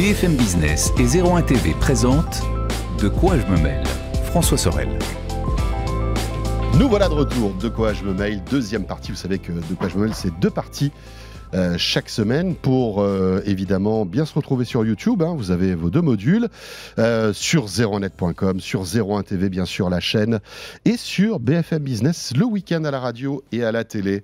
BFM Business et 01 TV présentent De quoi je me mêle François Sorel. Nous voilà de retour. De quoi je me mêle Deuxième partie. Vous savez que De quoi je me mêle, c'est deux parties. Euh, chaque semaine pour euh, évidemment bien se retrouver sur YouTube. Hein. vous avez vos deux modules euh, sur 01net.com, sur 01tv bien sûr la chaîne et sur BFM Business le week-end à la radio et à la télé.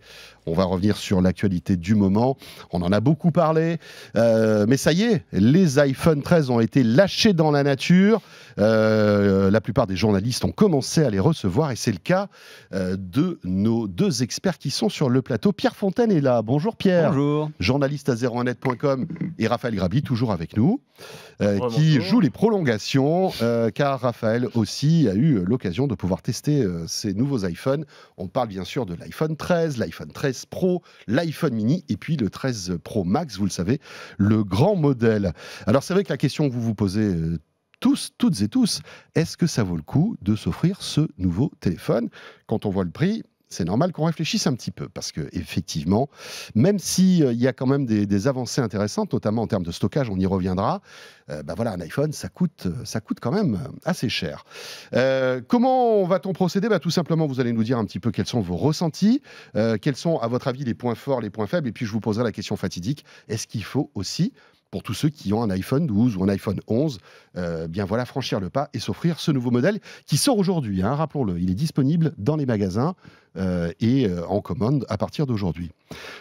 On va revenir sur l'actualité du moment. On en a beaucoup parlé. Euh, mais ça y est, les iPhone 13 ont été lâchés dans la nature. Euh, la plupart des journalistes ont commencé à les recevoir et c'est le cas euh, de nos deux experts qui sont sur le plateau. Pierre Fontaine est là. Bonjour Pierre. Bonjour. Journaliste à 01net.com et Raphaël Grabi, toujours avec nous, qui joue les prolongations car Raphaël aussi a eu l'occasion de pouvoir tester ces nouveaux iPhones. On parle bien sûr de l'iPhone 13, l'iPhone 13 Pro, l'iPhone mini et puis le 13 Pro Max, vous le savez, le grand modèle. Alors c'est vrai que la question que vous vous posez euh, tous, toutes et tous, est-ce que ça vaut le coup de s'offrir ce nouveau téléphone Quand on voit le prix, c'est normal qu'on réfléchisse un petit peu, parce que effectivement, même s'il euh, il y a quand même des, avancées intéressantes, notamment en termes de stockage, on y reviendra, euh, bah voilà, un iPhone, ça coûte, euh, ça coûte quand même assez cher. comment va-t-on procéder bah, Tout simplement, vous allez nous dire un petit peu quels sont vos ressentis, quels sont, à votre avis, les points forts, les points faibles, et puis je vous poserai la question fatidique, est-ce qu'il faut aussi pour tous ceux qui ont un iPhone 12 ou un iPhone 11, euh, bien voilà, franchir le pas et s'offrir ce nouveau modèle qui sort aujourd'hui, hein, rappelons-le. Il est disponible dans les magasins euh, et euh, en commande à partir d'aujourd'hui.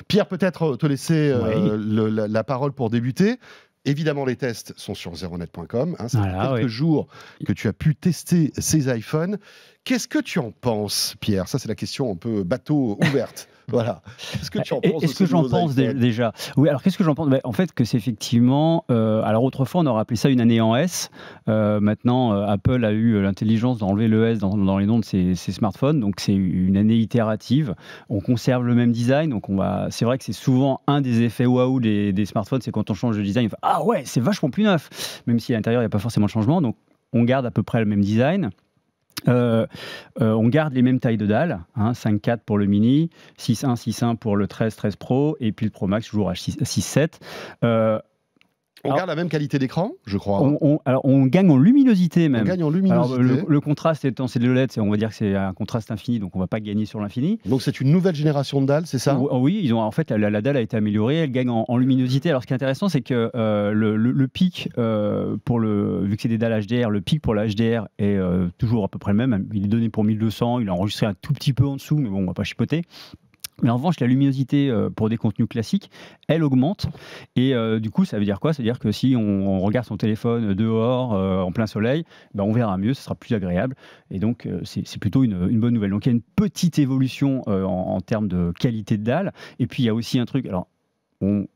Pierre, peut-être te laisser la, parole pour débuter. Évidemment, les tests sont sur zeronet.com. Hein, ça fait quelques jours que tu as pu tester ces iPhones. Qu'est-ce que tu en penses, Pierre Ça, c'est la question un peu bateau ouverte. voilà. Qu'est-ce que tu en penses Est-ce que j'en pense déjà Oui, alors qu'est-ce que j'en pense ben, En fait, que c'est effectivement. Euh, alors autrefois, on aurait appelé ça une année en S. Euh, maintenant, euh, Apple a eu l'intelligence d'enlever le S dans, les noms de ses, smartphones. Donc, c'est une année itérative. On conserve le même design. Donc, on va. C'est vrai que c'est souvent un des effets waouh des, des, smartphones. C'est quand on change de design, Ah ouais, c'est vachement plus neuf. Même si à l'intérieur, il n'y a pas forcément de changement. Donc, on garde à peu près le même design. Euh, euh, on garde les mêmes tailles de dalles hein, 5.4 pour le mini, 6-1 pour le 13, 13 Pro, et puis le Pro Max toujours à 6.7. 6, euh, on garde la même qualité d'écran, je crois. On, alors, on gagne en luminosité même. On gagne en luminosité. le, contraste étant, c'est de e c'est on va dire que c'est un contraste infini, donc on ne va pas gagner sur l'infini. Donc, c'est une nouvelle génération de dalles, c'est ça oh, Oui, ils ont, en fait, la, dalle a été améliorée, elle gagne en, luminosité. Alors, ce qui est intéressant, c'est que euh, le, pic, euh, pour le, vu que c'est des dalles HDR, le pic pour la HDR est euh, toujours à peu près le même. Il est donné pour 1200, il est enregistré un tout petit peu en dessous, mais bon, on ne va pas chipoter. Mais en revanche, la luminosité euh, pour des contenus classiques, elle augmente. Et euh, du coup, ça veut dire quoi Ça veut dire que si on, regarde son téléphone dehors, euh, en plein soleil, ben, on verra mieux, ce sera plus agréable. Et donc, c'est plutôt une, bonne nouvelle. Donc, il y a une petite évolution en, termes de qualité de dalle. Et puis, il y a aussi un truc. Alors, on,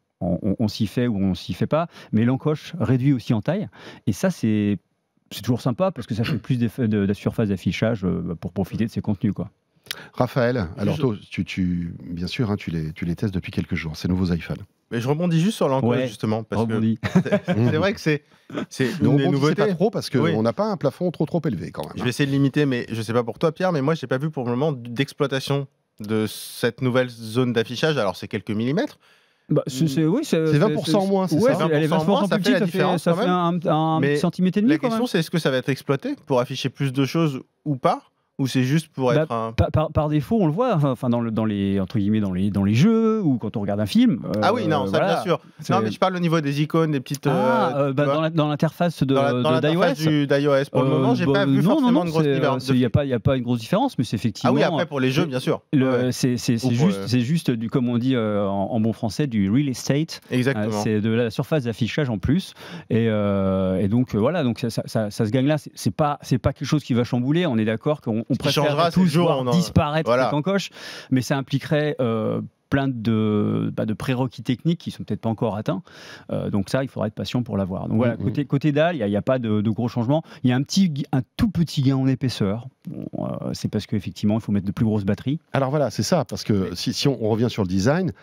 s'y fait ou on s'y fait pas, mais l'encoche réduit aussi en taille. Et ça, c'est toujours sympa parce que ça fait plus de, de surface d'affichage pour profiter de ces contenus. quoi. Raphaël, alors toi, tu, tu, bien sûr, hein, tu, les, tu testes depuis quelques jours, ces nouveaux iPhones. Mais je rebondis juste sur l'anglais, justement. Parce que c'est vrai que c'est. C'est une des pas trop parce qu'on n'a pas un plafond trop trop élevé quand même. Je hein. vais essayer de limiter, mais je ne sais pas pour toi, Pierre, mais moi, je n'ai pas vu pour le moment d'exploitation de cette nouvelle zone d'affichage. Alors, c'est quelques millimètres. Bah, c'est oui, 20% moins, c'est ça. Elle est moins, ça fait, un, centimètre et demi. La question, c'est est-ce que ça va être exploité pour afficher plus de choses ou pas ou c'est juste pour bah, être par, défaut, on le voit, enfin dans, le, dans les entre guillemets dans les dans les jeux ou quand on regarde un film. Euh, ah oui, non, ça bien sûr. Non, mais je parle au niveau des icônes, des petites. Ah, euh, euh, bah, dans l'interface de d'iOS. pour le moment, j'ai bah, pas vu forcément une grosse différence. Il n'y a pas il a pas une grosse différence, mais c'est effectivement. Ah oui, après pour les jeux, bien sûr. C'est juste c'est juste du comme on dit en, bon français du real estate. Exactement. c'est de la surface d'affichage en plus et, et donc voilà donc ça, ça, se gagne là. C'est pas c'est pas quelque chose qui va chambouler. On est d'accord qu'on on préfère toujours en... disparaître voilà. en mais ça impliquerait euh, plein de, bah, de prérequis techniques qui sont peut-être pas encore atteints. Euh, donc ça, il faudra être patient pour l'avoir. Donc voilà, mmh, mmh. côté, côté dalle, il n'y a, pas de, gros changements. Il y a un, petit, un tout petit gain en épaisseur. Euh, c'est parce qu'effectivement, il faut mettre de plus grosses batteries. Alors voilà, c'est ça, parce que si, on revient sur le design,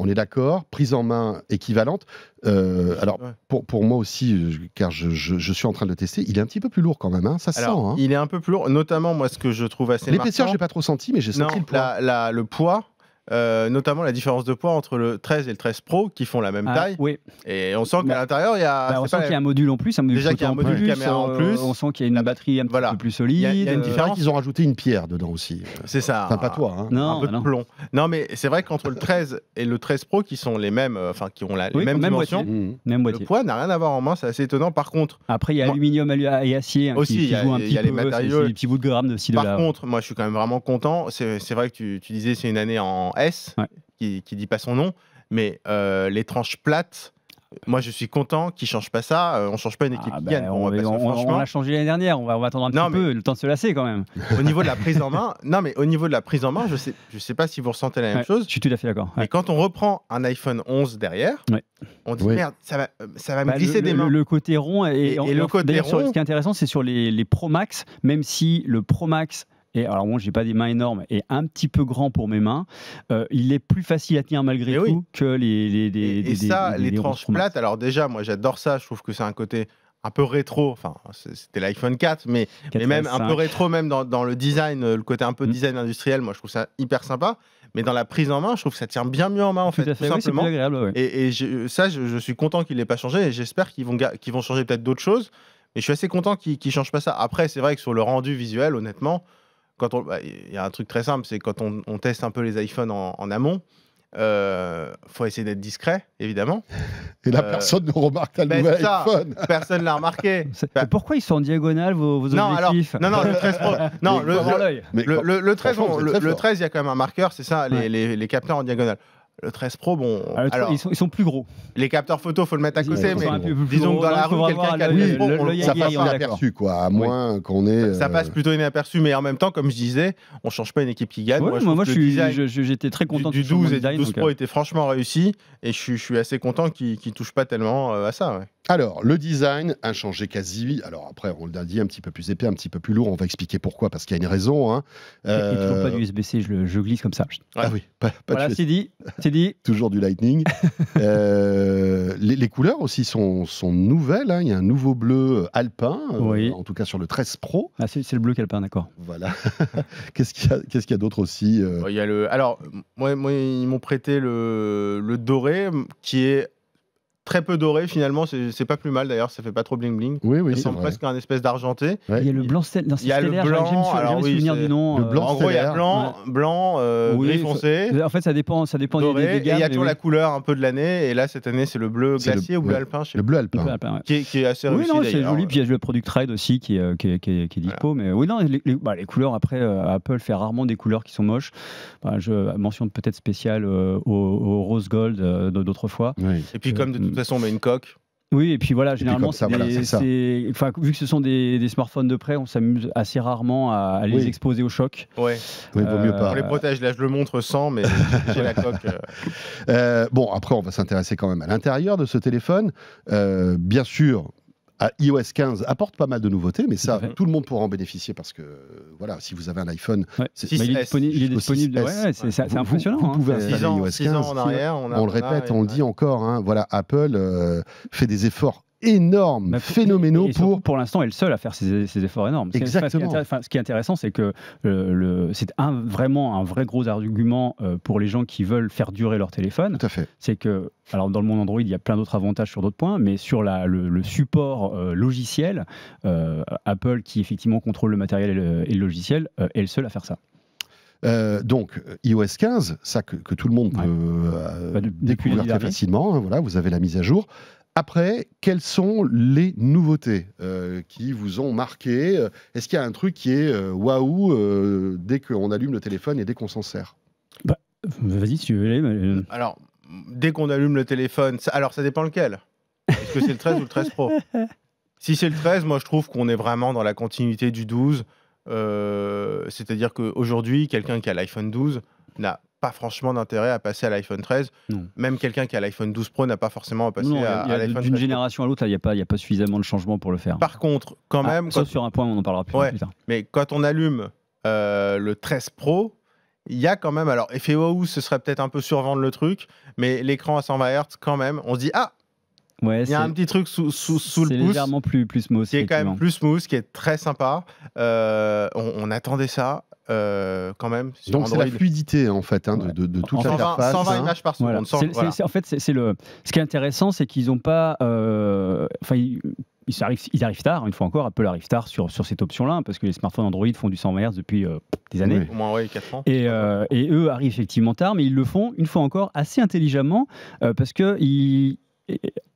on est d'accord Prise en main équivalente. Euh, alors, pour, moi aussi, euh, car je, suis en train de le tester, il est un petit peu plus lourd quand même. Hein, ça sent. Hein. Il est un peu plus lourd, notamment moi, ce que je trouve assez. L'épaisseur, je n'ai pas trop senti, mais j'ai senti le poids. le poids euh, notamment la différence de poids entre le 13 et le 13 Pro qui font la même ah, taille. Et on sent qu'à bah, l'intérieur, il y a. Bah, on sent qu'il y a un module en plus, un Déjà y a un module caméra en euh, plus. on sent qu'il y a une la... Ah, batterie un peu plus solide. Il y a, une différence. qu'ils ont rajouté une pierre dedans aussi. C'est ça. pas toi. Hein. un peu de bah plomb. Non, mais c'est vrai qu'entre le 13 et le 13 Pro qui sont les mêmes, euh, enfin qui ont la, même dimension mmh. Même le poids n'a rien à voir en main, c'est assez étonnant. Par contre. Après, il y a aluminium et acier ah, aussi. Il y a les matériaux. petits bouts de grammes de Par contre, moi, je suis quand même vraiment content. C'est vrai que tu disais, c'est une année en S, qui, dit pas son nom, mais euh, les tranches plates. Moi, je suis content qu'ils ne changent pas ça. Euh, on ne change pas une équipe ah, bah, On, bah, l'a changé l'année dernière. On va, attendre un petit peu, le temps de se lasser quand même. Au niveau de la prise en main, non, mais au niveau de la prise en main, je ne sais, je sais pas si vous ressentez la même chose. Je suis tout à fait d'accord. Mais quand on reprend un iPhone 11 derrière, on dit merde, ça va, euh, ça va me bah, glisser le, des mains. Le, côté rond et, le côté rond. ce qui est intéressant, c'est sur les, les Pro Max. Même si le Pro Max et alors bon, j'ai pas des mains énormes et un petit peu grand pour mes mains, euh, il est plus facile à tenir malgré tout que les. les, les et, ça, les, tranches plates, alors déjà, moi j'adore ça, je trouve que c'est un côté un peu rétro, enfin c'était l'iPhone 4, mais, mais même un peu rétro, même dans, dans, le design, le côté un peu mm. design industriel, moi je trouve ça hyper sympa. Mais dans la prise en main, je trouve que ça tient bien mieux en main en fait, tout, simplement. agréable, Et, ça, je, suis content qu'il l'ait pas changé. Et j'espère qu'ils vont qu'ils vont changer peut-être d'autres choses. Mais je suis assez content qu'ils ne changent pas ça. Après, c'est vrai que sur le rendu visuel, honnêtement, quand il bah, y a un truc très simple, c'est quand on, teste un peu les iPhones en, amont, euh, faut essayer d'être discret, évidemment. Et là, euh, personne ne remarque ta ben, le iPhone. Personne l'a remarqué. Bah, pourquoi ils sont en diagonale, vos, non, objectifs alors, Non, non, le 13 le, le, 13, il y a quand même un marqueur, c'est ça, les, les, capteurs en diagonale. Le 13 Pro, bon. Ah, alors, ils, sont, plus gros. Les capteurs photo, faut le mettre à côté, mais disons que dans la rue, quelqu'un qui a le 13 Pro, on, ça passe inaperçu, quoi. À moins qu'on ait. Ça, passe euh, plutôt inaperçu, mais en même temps, comme je disais, on change pas une équipe qui gagne. moi, j'étais très content du, 12 et du 12 Pro euh. était franchement réussi, et je, suis assez content qu'il ne touchent pas tellement euh, à ça. Alors, le design a changé quasi. Alors après, on l'a dit, un petit peu plus épais, un petit peu plus lourd. On va expliquer pourquoi, parce qu'il y a une raison. Hein. Euh... Et toujours pas usb euh, c je, glisse comme ça. Ah oui, pas, voilà, de c'est dit, toujours du Lightning. Euh, les, couleurs aussi sont, nouvelles. Hein. Il y a un nouveau bleu alpin, euh, en tout cas sur le 13 Pro. Ah, c'est, le bleu alpin, d'accord. Voilà. qu'est-ce, qu'il y a, qu'est-ce qu'il a, d'autre aussi Il y a le... Alors, moi, ils m'ont prêté le doré, qui est très peu doré finalement, c'est pas plus mal d'ailleurs, ça fait pas trop bling bling. Oui, oui, c'est presque un espèce d'argenté. Il y a le blanc stellaire, il y a le blanc, alors oui, du nom. Le euh, blanc en gros, il y a blanc, blanc, euh, oui, gris foncé. En fait, ça dépend, ça dépend doré, des, gammes, il y a toujours la couleur un peu de l'année, et là cette année c'est le bleu glacier ou bleu alpin, Le bleu alpin, qui, est, qui assez réussi. Oui, c'est joli. Puis il y a euh. le product trade aussi qui est, qui, qui, est, dispo, mais oui non, les, bah, couleurs après Apple fait rarement des couleurs qui sont moches. Bah, je mentionne peut-être spécial au, rose gold d'autrefois. Et puis comme de toute façon, on met une coque. Oui, et puis voilà, généralement, ça, Enfin, vu que ce sont des, smartphones de près, on s'amuse assez rarement à, les exposer au choc. Ouais. Oui, vaut mieux pas. On euh, les protège, là je le montre sans, mais j'ai la coque. Euh. Euh, bon, après, on va s'intéresser quand même à l'intérieur de ce téléphone. bien sûr, à iOS 15 apporte pas mal de nouveautés, mais ça, tout le monde pourra en bénéficier parce que, euh, voilà, si vous avez un iPhone, c'est disponible. c'est impressionnant. Vous, pouvez hein. installer ans, iOS 15. en arrière, on, le répète, on, le dit encore. Hein, voilà, Apple euh, fait des efforts énormes, phénoménaux pour. Pour l'instant, est seule à faire ces, efforts énormes. Exactement. Ce qui est intéressant, c'est que euh, c'est vraiment un vrai gros argument euh, pour les gens qui veulent faire durer leur téléphone. Tout à fait. C'est que, alors dans le monde Android, il y a plein d'autres avantages sur d'autres points, mais sur le, support euh, logiciel, Apple qui effectivement contrôle le matériel et le, logiciel est le seul à faire ça. donc iOS 15, ça que, tout le monde peut bah, découvrir très facilement. Hein, voilà, vous avez la mise à jour. Après, quelles sont les nouveautés euh, qui vous ont marqué euh, Est-ce qu'il y a un truc qui est euh, waouh dès qu'on allume le téléphone et dès qu'on s'en sert bah, Vas-y, si tu veux Alors, dès qu'on allume le téléphone, ça, alors ça dépend lequel. Est-ce que c'est le 13 ou le 13 Pro Si c'est le 13, moi je trouve qu'on est vraiment dans la continuité du 12. C'est-à-dire qu'aujourd'hui, quelqu'un qui a l'iPhone 12 n'a pas franchement d'intérêt à passer à l'iPhone 13. Même quelqu'un qui a l'iPhone 12 Pro n'a pas forcément à passer à, l'iPhone 13. D'une génération à l'autre, il n'y a, pas, y a pas suffisamment de changement pour le faire. Par contre, quand ah, même. sur un point, on en parlera plus, tard. Mais quand on allume euh, le 13 Pro, il y a quand même. Alors, effet waouh, ce serait peut-être un peu survendre le truc, mais l'écran à 120 Hz, quand même, on se dit Ah, il y a un petit truc sous, le pouce. légèrement plus, plus smooth. Qui est quand même plus smooth, qui est très sympa. Euh, on, attendait ça. Euh, quand même. Donc c'est la fluidité en fait hein, de, de, de, toute 120 hein. images par seconde. en fait, c'est le. Ce qui est intéressant, c'est qu'ils n'ont pas. Euh, enfin, ils arrivent, ils arrivent tard, une fois encore, Apple arrive tard sur, sur cette option-là, parce que les smartphones Android font du 120 Hz depuis des années. Au moins, oui, 4 ans. Et, eux arrivent effectivement tard, mais ils le font, une fois encore, assez intelligemment, parce parce qu'ils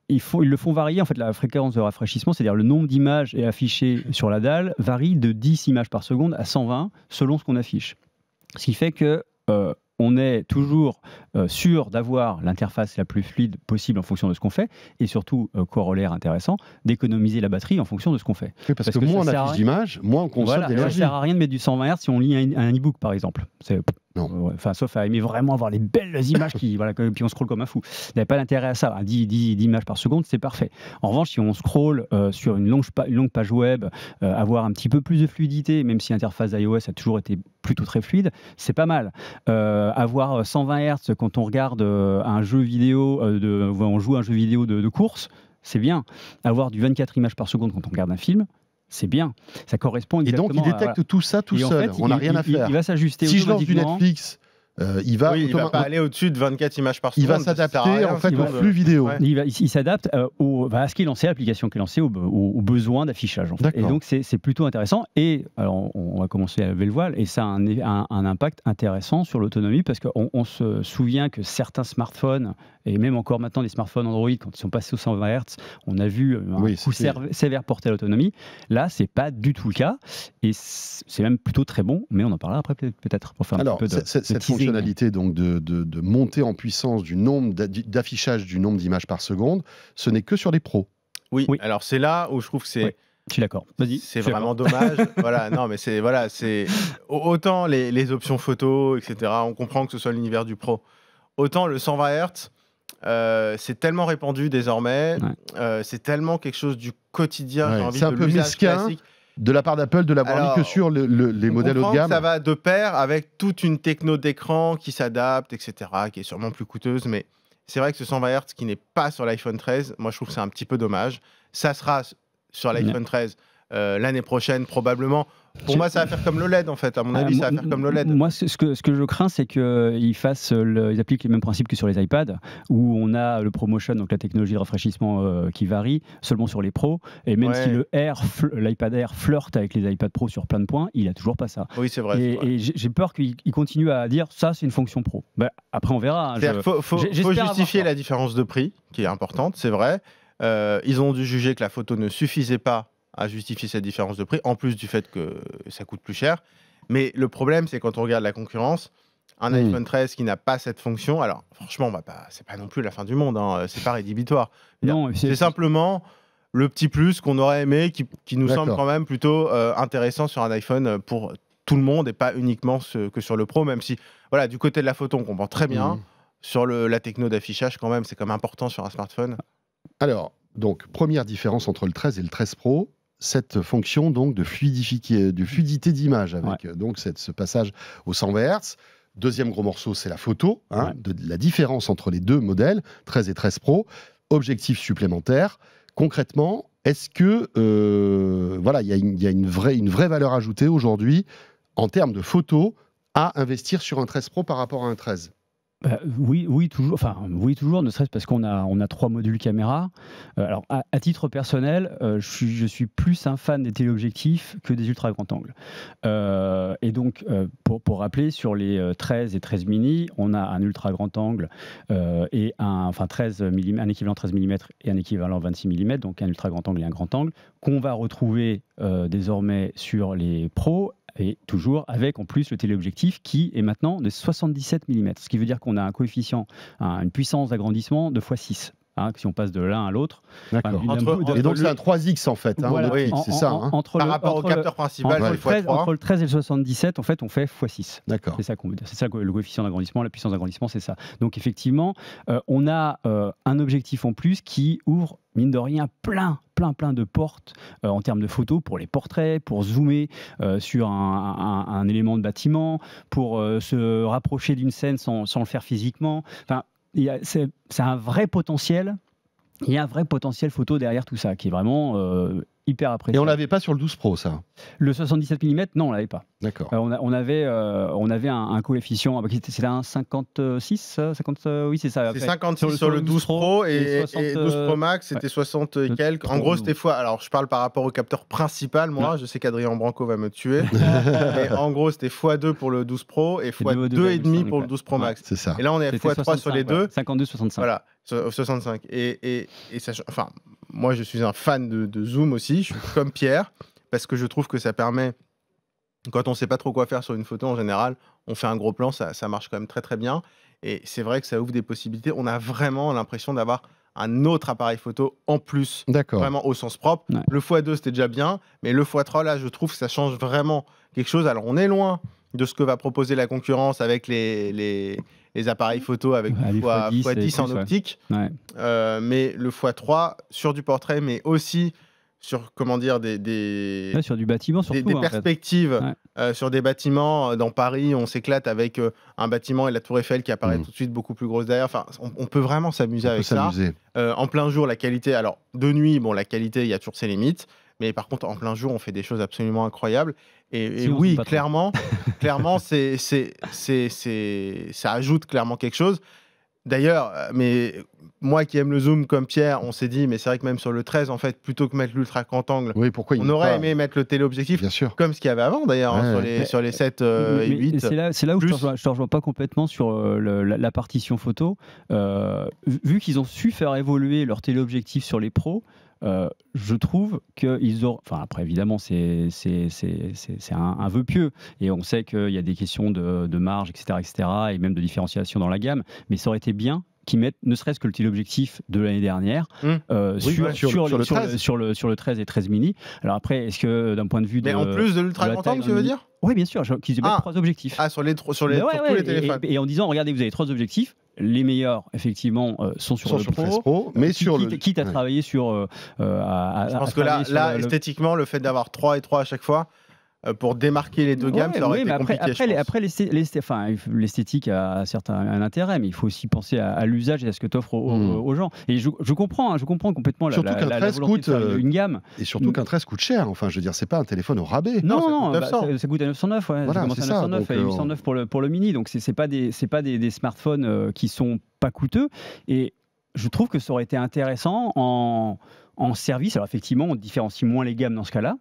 ils, le font varier. En fait, la fréquence de rafraîchissement, c'est-à-dire le nombre d'images affichées sur la dalle, varie de 10 images par seconde à 120 selon ce qu'on affiche. Ce qui fait que euh, on est toujours euh, sûr d'avoir l'interface la plus fluide possible en fonction de ce qu'on fait, et surtout, euh, corollaire intéressant, d'économiser la batterie en fonction de ce qu'on fait. parce, que, moins on affiche d'image, moins on consomme voilà, Ça ne sert à rien de mettre du 120 Hz si on lit un, e-book, par exemple. C'est... Euh, enfin, sauf à aimer vraiment avoir les belles images qui, voilà, puis on scrolle comme un fou. n'y pas d'intérêt à ça. 10, hein. 10, images par seconde, c'est parfait. En revanche, si on scrolle sur une longue, page web, avoir un petit peu plus de fluidité, même si l'interface iOS a toujours été plutôt très fluide, c'est pas mal. Euh, avoir 120 Hz quand on regarde euh, euh, un jeu vidéo, de, on joue un jeu vidéo de, course, c'est bien. Avoir du 24 images par seconde quand on regarde un film, c'est bien. Ça correspond exactement. Et donc, il détecte tout ça tout seul. on n'a rien à faire. Il, va s'ajuster. Si je lance du Netflix euh, il va, pas aller au-dessus de 24 images par seconde. Il va s'adapter en fait au flux vidéo. Il, il s'adapte euh, au, bah, à ce qu'il est lancé, à l'application qui est lancée, au, au, besoin d'affichage. Et donc c'est plutôt intéressant. Et alors, on, va commencer à lever le voile. Et ça a un, impact intéressant sur l'autonomie parce qu'on on se souvient que certains smartphones et même encore maintenant des smartphones Android quand ils sont passés aux 120 Hz, on a vu euh, un coup sévère porté à l'autonomie. Là, c'est pas du tout le cas. Et c'est même plutôt très bon. Mais on en parlera après peut-être pour faire un peu de, de fonctionnalité donc de, de, de montée en puissance du nombre d'affichage du nombre d'images par seconde, ce n'est que sur les pros. Oui, alors c'est là où je trouve que c'est. Je suis d'accord. C'est vraiment dommage. voilà, non, mais c'est voilà, c'est autant les, les, options photo, etc. On comprend que ce soit l'univers du pro. Autant le 120 Hz, euh, c'est tellement répandu désormais. Euh, c'est tellement quelque chose du quotidien. C'est un peu mesquin de la part d'Apple de l'avoir mis que sur les modèles haut de gamme. ça va de pair avec toute une techno d'écran qui s'adapte, etc., qui est sûrement plus coûteuse, mais c'est vrai que ce 120 Hz qui n'est pas sur l'iPhone 13, moi je trouve que c'est un petit peu dommage. Ça sera sur l'iPhone 13 euh, l'année prochaine, probablement. Pour moi, ça va faire comme l'OLED, en fait. À mon ah, avis, ça va faire comme l'OLED. Moi, ce que, ce que je crains, c'est qu'ils euh, fassent, ils appliquent les mêmes principes que sur les iPads, où on a le ProMotion, donc la technologie de rafraîchissement euh, qui varie, seulement sur les pros. Et même si le Air, l'iPad Air flirte avec les iPad Pro sur plein de points, il a toujours pas ça. Oui, c'est vrai. Et, j'ai peur qu'ils continuent à dire ça, c'est une fonction pro. Ben, après, on verra. il hein, faut, justifier la différence de prix, qui est importante, c'est vrai. ils ont dû juger que la photo ne suffisait pas à justifier cette différence de prix, en plus du fait que ça coûte plus cher. Mais le problème, c'est quand on regarde la concurrence, un hmm. iPhone 13 qui n'a pas cette fonction, alors franchement, bah, bah, c'est pas non plus la fin du monde, hein, euh, c'est pas rédhibitoire. C'est simplement le petit plus qu'on aurait aimé, qui, nous semble quand même plutôt euh, intéressant sur un iPhone euh, pour tout le monde et pas uniquement ce, que sur le Pro, même si, voilà, du côté de la photo, on comprend très bien. Hmm. Sur la techno d'affichage, quand même, c'est quand même important sur un smartphone. Alors, donc, première différence entre le 13 et le 13 Pro, cette fonction donc de, fluidité d'image avec euh, donc cette, ce passage au 120 Hz. Deuxième gros morceau, c'est la photo, hein, de, la différence entre les deux modèles, 13 et 13 Pro. Objectif supplémentaire. Concrètement, est-ce que euh, voilà, il y, a, une, vraie, une vraie valeur ajoutée aujourd'hui en termes de photo à investir sur un 13 Pro par rapport à un 13 bah, oui, oui, toujours. Enfin, oui, toujours. Ne serait-ce parce qu'on a, trois modules caméra. Euh, alors, à, titre personnel, euh, je, suis, plus un fan des téléobjectifs que des ultra grands angles. Euh, et donc, pour, rappeler, sur les 13 et 13 mini, on a un ultra grand angle et un, enfin 13 mm, un équivalent 13 mm et un équivalent 26 mm, donc un ultra grand angle et un grand angle qu'on va retrouver désormais sur les pros et toujours avec en plus le téléobjectif qui est maintenant de 77 mm, ce qui veut dire qu'on a un coefficient, une puissance d'agrandissement de x6. Hein, si on passe de l'un à l'autre. D'accord. et donc c'est un 3x en fait, hein, c'est ça. Hein. Par rapport au capteur principal, entre, le 13, entre le 13 et le 77, en fait, on fait x6. D'accord. C'est ça, c'est ça le coefficient d'agrandissement, la puissance d'agrandissement, c'est ça. Donc effectivement, euh, on a euh, un objectif en plus qui ouvre mine de rien, plein, plein, plein de portes euh, en termes de photos pour les portraits, pour zoomer sur un, élément de bâtiment, pour se rapprocher d'une scène sans, sans, le faire physiquement. Enfin, c'est un vrai potentiel. Il y a un vrai potentiel photo derrière tout ça, qui est vraiment euh, hyper apprécié. Et on l'avait pas sur le 12 Pro, ça Le 77 mm, non, on l'avait pas. D'accord. Euh, on, avait, euh, on avait un, un coefficient, ah, c'était un 56, 50, oui, c'est ça. C'est 56 sur le, 12, Pro et, 12 Pro Max, c'était 60 et quelques. En gros, c'était fois. Alors, je parle par rapport au capteur principal, moi, je sais qu'Adrien Branco va me tuer. mais en gros, c'était x2 pour le 12 Pro et x2,5 pour le 12 Pro Max. c'est ça. Et là, on est à x3 sur les deux. 52, 65. Voilà. 65. Et, et ça, enfin, moi, je suis un fan de, Zoom aussi. Je suis comme Pierre parce que je trouve que ça permet, quand on ne sait pas trop quoi faire sur une photo en général, on fait un gros plan, ça, marche quand même très très bien. Et c'est vrai que ça ouvre des possibilités. On a vraiment l'impression d'avoir un autre appareil photo en plus, vraiment au sens propre. Le x2, c'était déjà bien, mais le x3, là, je trouve que ça change vraiment quelque chose. Alors, on est loin de ce que va proposer la concurrence avec les, les appareils photos avec x10, en optique, euh, mais le x3 sur du portrait, mais aussi sur comment dire des, sur du bâtiment des, perspectives euh, sur des bâtiments euh, dans Paris on s'éclate avec un bâtiment et la Tour Eiffel qui apparaît mmh. tout de suite beaucoup plus grosse derrière enfin on, peut vraiment s'amuser avec ça en plein jour la qualité alors de nuit bon la qualité il y a toujours ses limites mais par contre en plein jour on fait des choses absolument incroyables et, oui, clairement, clairement c'est, c'est, c'est, ça ajoute clairement quelque chose. D'ailleurs, euh, mais moi qui aime le zoom comme Pierre, on s'est dit, mais c'est vrai que même sur le 13, en fait, plutôt que mettre l'ultra grand oui, on aurait aimé mettre le téléobjectif, comme ce qu'il y avait avant d'ailleurs, hein, sur, les, 7 euh, et 8. C'est là, c'est là où je ne te, rejoins pas complètement sur euh, la, partition photo. vu qu'ils ont su faire évoluer leur téléobjectif sur les pros, euh, je trouve qu'ils ont. Enfin, après, évidemment, c'est un, un vœu pieux. Et on sait qu'il y a des questions de, marge, etc., etc., et même de différenciation dans la gamme. Mais ça aurait été bien qu'ils mettent ne serait-ce que le téléobjectif objectif de l'année dernière mmh. euh, sur, le, 13. sur, le, 13 et 13 mini. Alors après, est-ce que euh, d'un point de vue Mais en plus de l'ultra content tu veux dire oui, bien sûr, qu'ils mettent ah. trois objectifs. Ah, sur, les, sur, tous les téléphones. et, en disant, regardez, vous avez trois objectifs, les meilleurs, effectivement, euh, sont sur le pro, euh, mais sur le... quitte à travailler sur. Euh, je pense que là, esthétiquement, le fait d'avoir 3 et 3 à chaque fois, euh, pour démarquer les deux gammes, ça aurait oui, mais Après, après, l'esthétique a certain un intérêt, mais il faut aussi penser à, l'usage et à ce que tu offres hmm. aux, gens. Et je, comprends, hein, je comprends complètement la, surtout la, coûte, euh, une gamme. Et surtout qu'un 13 coûte cher. Enfin, je veux dire, c'est pas un téléphone au rabais. Non, non, bah, ça, coûte à 909. commence 909 809 euh, pour le, pour le mini. Donc, c'est pas des, pas des, smartphones qui sont pas coûteux. Et je trouve que ça aurait été intéressant en en service. Alors effectivement, on différencie moins les gammes dans ce cas-là,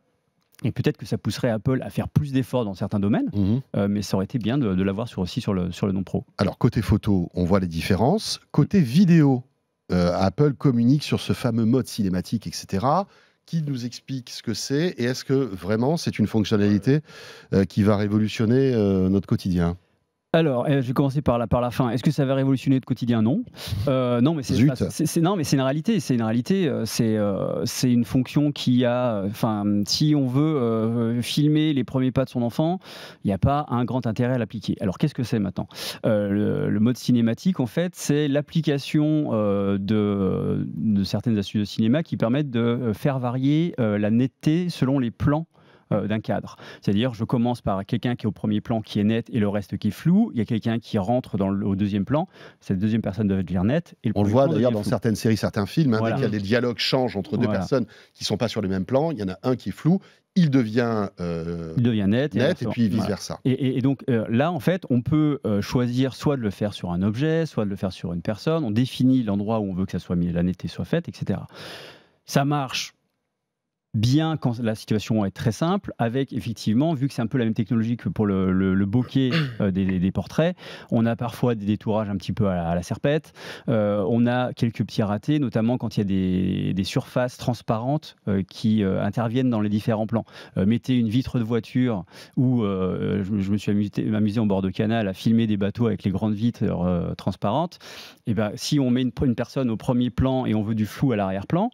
et peut-être que ça pousserait Apple à faire plus d'efforts dans certains domaines, mhm. euh, mais ça aurait été bien de, l'avoir sur, aussi sur le, sur non-pro. Alors, côté photo, on voit les différences. Côté vidéo, euh, Apple communique sur ce fameux mode cinématique, etc. Qui nous explique ce que c'est et est-ce que vraiment c'est une fonctionnalité euh, qui va révolutionner notre quotidien alors, eh, je vais commencer par la, par la fin. Est-ce que ça va révolutionner le quotidien Non. Euh, non, mais c'est non, mais c'est une réalité. C'est une réalité. Euh, c'est euh, c'est une fonction qui a. Enfin, si on veut filmer les premiers pas de son enfant, il n'y a pas un grand intérêt à l'appliquer. Alors, qu'est-ce que c'est maintenant le, mode cinématique, en fait, c'est l'application de certaines astuces de cinéma qui permettent de faire varier la netteté selon les plans euh, d'un cadre. C'est-à-dire, je commence par quelqu'un qui est au premier plan, qui est net, et le reste qui est flou. Il y a quelqu'un qui rentre dans le, au deuxième plan. Cette deuxième personne doit devenir nette. On le voit d'ailleurs dans certaines séries, certains films, hein, dès qu'il y a des dialogues changent entre deux personnes qui ne sont pas sur les mêmes plans, il y en a un qui est flou, il devient, euh, net, et, puis vice-versa. Et, donc euh, là, en fait, on peut choisir soit de le faire sur un objet, soit de le faire sur une personne. On définit l'endroit où on veut que ça soit mis, la netteté soit faite, etc. Ça marche bien quand la situation est très simple, avec effectivement, vu que c'est un peu la même technologie que pour le, le, bokeh euh, des, portraits, on a parfois des détourages un petit peu à la, serpette, euh, on a quelques petits ratés, notamment quand il y a des, surfaces transparentes euh, qui interviennent dans les différents plans. mettez une vitre de voiture ou je, me suis amusé, amusé, en bord de canal à filmer des bateaux avec les grandes vitres transparentes, et eh ben, si on met une, une personne au premier plan et on veut du flou à l'arrière-plan,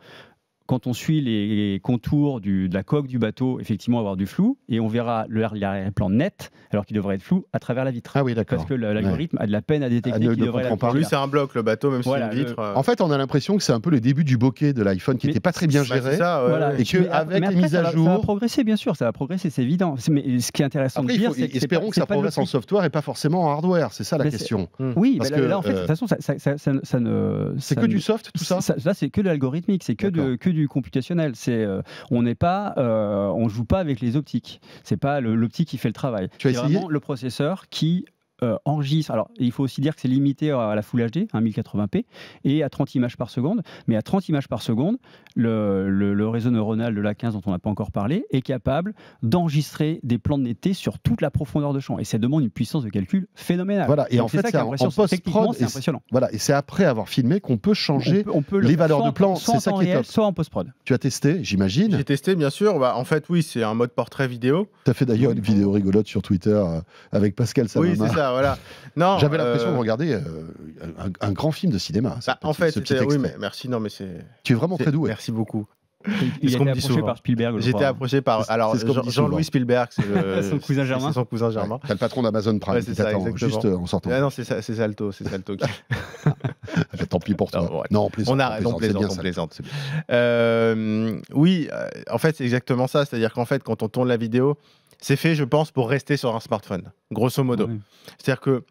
quand on suit les, contours du, de la coque du bateau, effectivement avoir du flou, et on verra l'arrière-plan net, alors qu'il devrait être flou, à travers la vitre. Ah oui, d'accord. Parce que l'algorithme a de la peine à détecter ah, qu'il devrait c'est un bloc, le bateau, même si c'est une vitre. Euh, en fait, on a l'impression que c'est un peu le début du bokeh de l'iPhone qui n'était pas très bien bah, géré. Et qu'avec les mises à jour. Ça va progresser, bien sûr, ça va progresser, c'est évident. Mais ce qui est intéressant de dire, c'est que. Espérons que ça progresse en software et pas forcément en hardware, c'est ça la question. Hmm. Oui, parce bah, que là, en fait, de euh, toute façon, ça ne. C'est que du soft, tout ça Là, c'est que de l'algorithmique, c'est que du computationnel. C'est, euh, on n'est pas, euh, on joue pas avec les optiques. C'est pas l'optique qui fait le travail. C'est vraiment le processeur qui euh, enregistre. Alors, il faut aussi dire que c'est limité à la Full HD, 1080p, hein, et à 30 images par seconde. Mais à 30 images par seconde, le, réseau neuronal de l'A15 dont on n'a pas encore parlé est capable d'enregistrer des plans de netteté sur toute la profondeur de champ. Et ça demande une puissance de calcul phénoménale. Voilà, et en fait, c'est en, post C'est impressionnant. Voilà, et c'est après avoir filmé qu'on peut changer les valeurs de plan. C'est ça qui top. Soit en post-prod. Tu as testé, j'imagine J'ai testé, bien sûr. Bah, en fait, oui, c'est un mode portrait vidéo. Tu as fait d'ailleurs une vidéo rigolote sur Twitter euh, avec Pascal Samama. Oui, c'est ça. J'avais euh, l'impression de regarder euh, un, grand film de cinéma. Bah, en fait, oui, mais merci. Non, mais c'est. Tu es vraiment très doué. Merci beaucoup. Il, était hein. approché par Spielberg. J'étais approché par alors Jean-Louis Spielberg, c'est son cousin germain. Son cousin germain. le patron d'Amazon Prime. c'est ça, juste euh, en sortant. Ah non, c'est Salto, c'est Salto. Tant pis pour toi. Ah, non, on arrête, on plaisante, oui, en fait, c'est exactement ça. C'est-à-dire qu'en fait, quand on tourne la vidéo, c'est fait, je pense, pour rester sur un smartphone, grosso modo. C'est-à-dire que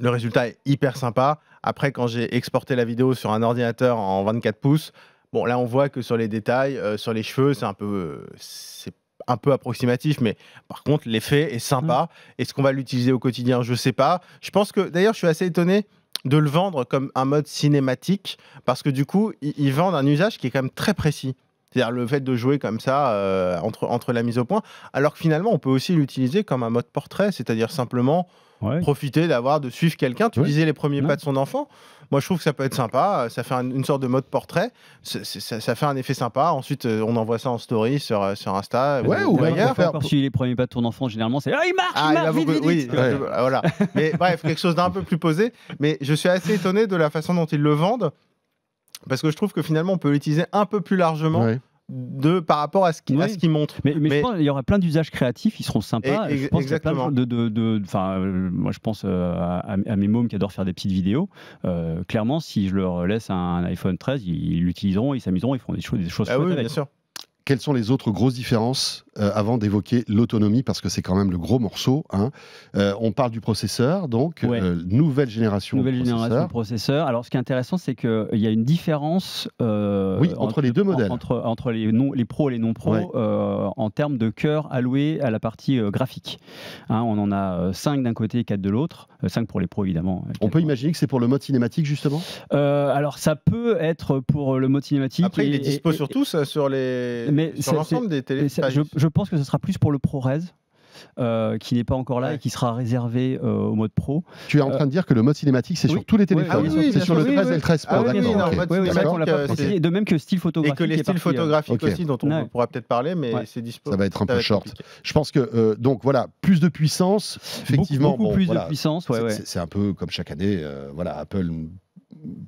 le résultat est hyper sympa. Après, quand j'ai exporté la vidéo sur un ordinateur en 24 pouces, bon, là, on voit que sur les détails, euh, sur les cheveux, c'est un peu, c'est un peu approximatif, mais par contre, l'effet est sympa. Mm. Est-ce qu'on va l'utiliser au quotidien Je ne sais pas. Je pense que, d'ailleurs, je suis assez étonné de le vendre comme un mode cinématique, parce que du coup, ils vendent un usage qui est quand même très précis. C'est-à-dire le fait de jouer comme ça euh, entre, entre la mise au point, alors que finalement, on peut aussi l'utiliser comme un mode portrait, c'est-à-dire simplement profiter d'avoir, de suivre quelqu'un. Tu disais les premiers pas de son enfant. Moi, je trouve que ça peut être sympa. Euh, ça fait une sorte de mode portrait. Ça, fait un effet sympa. Ensuite, euh, on envoie ça en story sur, sur Insta. Ouais, ou ailleurs. Faire... Pour... les premiers pas de ton enfant, généralement, c'est Ah, il marque, ah, il Oui, voilà. Mais bref, quelque chose d'un peu plus posé. Mais je suis assez étonné de la façon dont ils le vendent parce que je trouve que finalement, on peut l'utiliser un peu plus largement. de par rapport à ce qu'ils montre. montrent. Mais, mais, je pense qu'il y aura plein d'usages créatifs, ils seront sympas. je pense exactement. De, de, euh, moi, je pense euh, à, mes mômes qui adorent faire des petites vidéos. Euh, clairement, si je leur laisse un iPhone 13, ils l'utiliseront, ils s'amuseront, ils, feront des choses, des choses ah Quelles sont les autres grosses différences euh, avant d'évoquer l'autonomie, parce que c'est quand même le gros morceau. Hein. Euh, on parle du processeur, donc euh, nouvelle génération de processeur. Alors, ce qui est intéressant, c'est qu'il y a une différence entre, les deux modèles, entre, entre les, les pros et les non pros, en termes de cœur alloué à la partie graphique. Hein. on en a 5 d'un côté et 4 de l'autre, 5 pour les pros évidemment. On peut imaginer que c'est pour le mode cinématique justement. alors, ça peut être pour le mode cinématique. Après, il est dispo sur tous, sur les, sur l'ensemble des télé je pense que ce sera plus pour le ProRes. Euh, qui n'est pas encore là et qui sera réservé euh, au mode pro. Tu es en train de dire que le mode cinématique, c'est sur tous les téléphones. c'est sur le 13 et le 13 Pro. Ah Oui, de même que style photographique. Et que les styles euh, photographiques aussi, dont on pourra peut-être parler, mais c'est dispo. Ça va être un peu short. Je pense que, euh, donc voilà, plus de puissance, effectivement. Beaucoup, plus de puissance, C'est un peu comme chaque année, voilà, Apple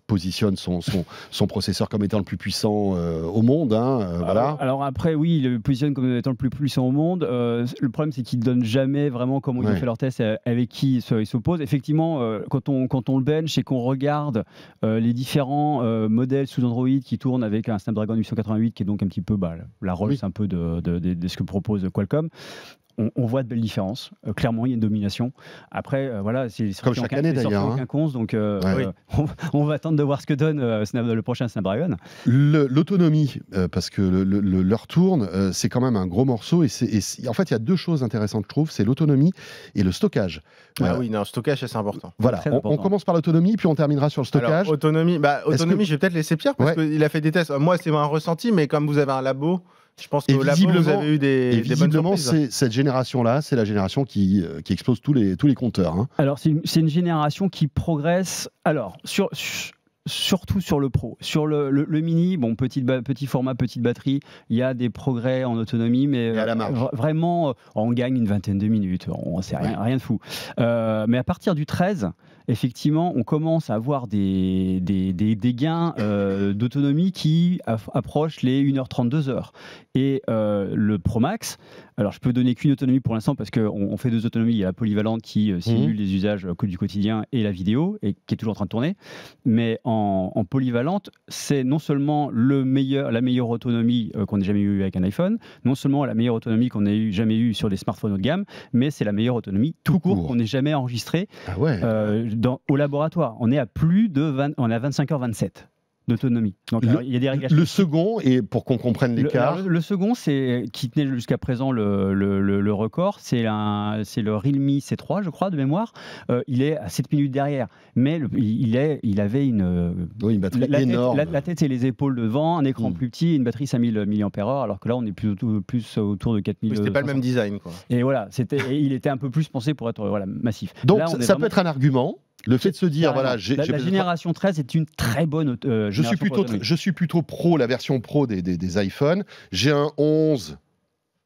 positionne son, son, processeur comme étant le plus puissant euh, au monde. Hein, euh, voilà. Alors, après, oui, il le positionne comme étant le plus puissant au monde. Euh, le problème, c'est qu'il ne donnent jamais vraiment comment ils ont fait leur test avec qui ils s'opposent. Effectivement, quand, on, quand on le bench et qu'on regarde les différents modèles sous Android qui tournent avec un Snapdragon 888 qui est donc un petit peu bah, la Rolls un peu de, ce que propose Qualcomm, on, voit de belles différences. Euh, clairement, il y a une domination. Après, euh, voilà, c'est comme chaque année d'ailleurs. Hein. donc euh, on, va attendre de voir ce que donne le prochain Snapdragon. L'autonomie, parce que le, leur tourne, c'est quand même un gros morceau. Et, en fait, il y a deux choses intéressantes, je trouve, c'est l'autonomie et le stockage. Ah oui, non, le stockage, c'est important. Voilà, on, commence par l'autonomie, puis on terminera sur le stockage. autonomie, bah, autonomie, je vais peut-être laisser Pierre parce qu'il a fait des tests. Moi, c'est un ressenti, mais comme vous avez un labo. Je pense que et visiblement, vous avez eu des, et visiblement, cette génération-là, c'est la génération qui, euh, qui explose tous les, tous les compteurs. Hein. Alors, c'est une, une, génération qui progresse. Alors, sur, surtout sur le pro. Sur le, le, mini, bon, petit petit format, petite batterie, il y a des progrès en autonomie, mais vraiment, euh, on gagne une vingtaine de minutes, on sait rien, rien de fou. Euh, mais à partir du 13, effectivement, on commence à avoir des, gains euh, d'autonomie qui approchent les 1 h 32 Et euh, le Pro Max alors, je peux donner qu'une autonomie pour l'instant parce qu'on fait deux autonomies. Il y a la polyvalente qui euh, mmh. simule les usages euh, du quotidien et la vidéo et qui est toujours en train de tourner. Mais en, polyvalente, c'est non seulement la meilleure autonomie euh, qu'on ait jamais eue avec un iPhone, non seulement la meilleure autonomie qu'on ait jamais eue sur des smartphones haut de gamme, mais c'est la meilleure autonomie tout court, qu'on ait jamais enregistrée ah au laboratoire. On est à plus de 20, on est à 25h27 d'autonomie. Donc, le, il y a des Le second, et pour qu'on comprenne l'écart. Le, second, c'est qui tenait jusqu'à présent le, record, c'est le Realme C3, je crois, de mémoire. Euh, il est à 7 minutes derrière, mais il, est, il avait une, oui, une batterie la, énorme. Tête, la, tête et les épaules devant, un écran mm. plus petit une batterie 5000 mAh, alors que là, on est plus, autour de 4000. ce c'était pas le même design. Quoi. Et voilà, il était un peu plus pensé pour être massif. Donc, ça, peut être un argument le fait de se dire, bah, voilà, j'ai, la, génération 13 est une très bonne. Euh, je, suis plutôt, je suis plutôt pro, la version pro des, des, iPhones. J'ai un 11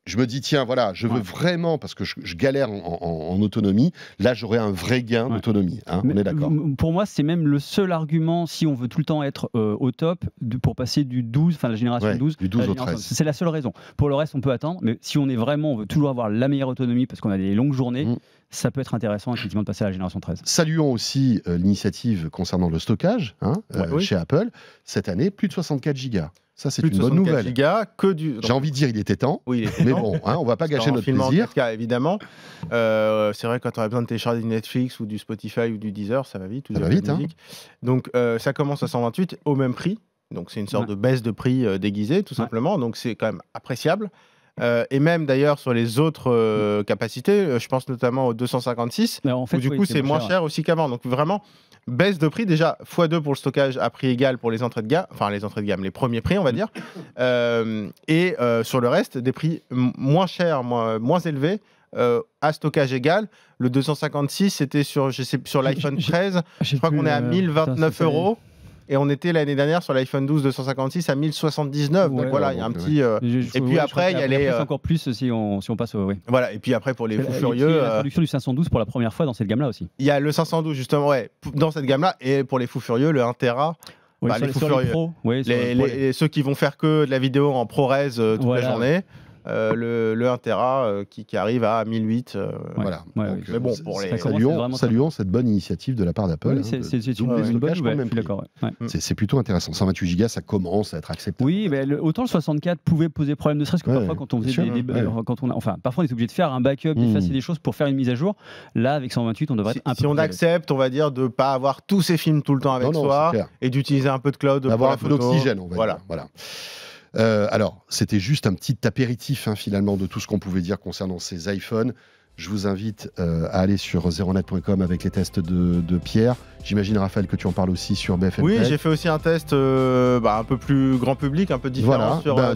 je me dis, tiens, voilà, je veux vraiment, parce que je, galère en, autonomie, là, j'aurai un vrai gain d'autonomie. Hein, on est d'accord. Pour moi, c'est même le seul argument, si on veut tout le temps être euh, au top, pour passer du 12, enfin la génération 12, du 12 au 13. C'est la seule raison. Pour le reste, on peut attendre, mais si on est vraiment, on veut toujours avoir la meilleure autonomie, parce qu'on a des longues journées, mmh ça peut être intéressant effectivement de passer à la génération 13. Saluons aussi euh, l'initiative concernant le stockage hein, euh, chez Apple. Cette année, plus de 64 gigas. Ça, c'est une bonne nouvelle. Gigas, que du... J'ai envie de dire, il était temps. Oui, mais bon, hein, on va pas gâcher notre plaisir. évidemment. Euh, c'est vrai, quand on a besoin de télécharger du Netflix ou du Spotify ou du Deezer, ça va vite. tout ça va vite. Hein. Donc, ça commence à 128 au même prix. Donc, c'est une sorte de baisse de prix déguisée, tout simplement. Donc, c'est quand même appréciable. Euh, et même d'ailleurs sur les autres euh, capacités, euh, je pense notamment au 256, bah, où du coup c'est moins cher, aussi qu'avant. Donc vraiment, baisse de prix déjà, x2 pour le stockage à prix égal pour les entrées de gamme, enfin les entrées de gamme, les premiers prix on va dire, et sur le reste, des prix moins chers, moins, élevés. à stockage égal, le 256 c'était sur, sur l'iPhone 13, je crois qu'on est à 1029 euros. Et on était l'année dernière sur l'iPhone 12 256 à 1079. donc voilà, il y a un euh, petit. Euh, et puis après, il y a les. Euh, encore plus si on, si on passe. au... Voilà. Et puis après, pour les fous furieux. production du 512 pour la première fois dans cette gamme-là aussi. Il y a le 512, justement, ouais, dans cette gamme-là. Et pour les fous furieux, le 1 Tera. Bah, les, les, furieux, oui, ceux qui vont faire que de la vidéo en ProRes toute la journée. Euh, le, le 1 Tera euh, qui, arrive à 1008. Euh, voilà. mais bon, saluons, cette bonne initiative de la part d'Apple. c'est C'est plutôt intéressant. 128 go ça commence à être accepté Oui, mais autant le 64 pouvait poser problème, ne serait-ce que parfois quand on faisait des, quand on a, enfin, parfois on est obligé de faire un backup, mmh. des choses pour faire une mise à jour. Là, avec 128, on devrait être un si on accepte, on va dire de pas avoir tous ces films tout le temps avec soi et d'utiliser un peu de cloud, d'avoir un peu d'oxygène. Voilà, voilà. Euh, alors, c'était juste un petit apéritif hein, finalement de tout ce qu'on pouvait dire concernant ces iPhones. Je vous invite euh, à aller sur zeronet.com avec les tests de, Pierre. J'imagine, Raphaël, que tu en parles aussi sur BFM. Oui, j'ai fait aussi un test euh, bah, un peu plus grand public, un peu différent sur, BFM. Bah,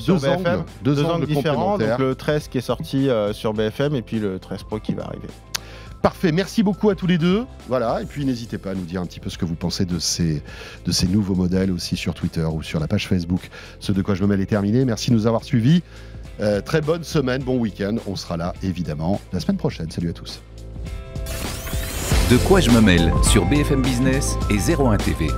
deux, angles, différents. Donc le 13 qui est sorti sur BFM et puis le 13 Pro qui va arriver. Parfait, merci beaucoup à tous les deux. Voilà, et puis n'hésitez pas à nous dire un petit peu ce que vous pensez de ces, de ces nouveaux modèles aussi sur Twitter ou sur la page Facebook. Ce de quoi je me mêle est terminé. Merci de nous avoir suivis. Euh, très bonne semaine, bon week-end. On sera là évidemment la semaine prochaine. Salut à tous. De quoi je me mêle sur BFM Business et 01 TV.